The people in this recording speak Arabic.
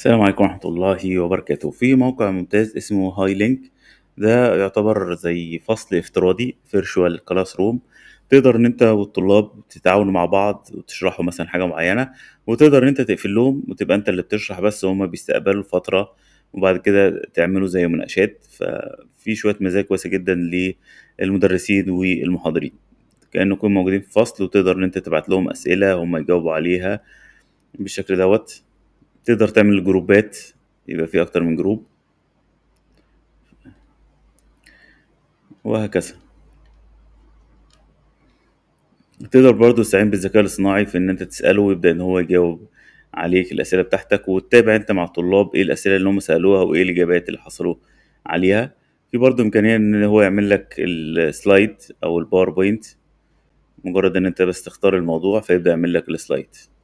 السلام عليكم ورحمة الله وبركاته في موقع ممتاز اسمه هاي لينك ده يعتبر زي فصل افتراضي فيرشوال كلاس روم تقدر ان انت والطلاب تتعاونوا مع بعض وتشرحوا مثلا حاجة معينة وتقدر ان انت تقفل لهم وتبقى انت اللي بتشرح بس هما بيستقبلوا فترة وبعد كده تعملوا زي مناقشات ففي شوية مزايا كويسة جدا للمدرسين والمحاضرين كأنكم موجودين في فصل وتقدر ان انت تبعت لهم اسئلة هما يجاوبوا عليها بالشكل دوت تقدر تعمل جروبات يبقى في اكتر من جروب وهكذا تقدر برضو تستعين بالذكاء الصناعي في ان انت تساله ويبدا ان هو يجاوب عليك الاسئله بتاعتك وتتابع انت مع الطلاب ايه الاسئله اللي هم سالوها وايه الاجابات اللي حصلوا عليها في برضو امكانيه ان هو يعمل لك السلايد او الباوربوينت مجرد ان انت بس تختار الموضوع فيبدا يعمل لك السلايد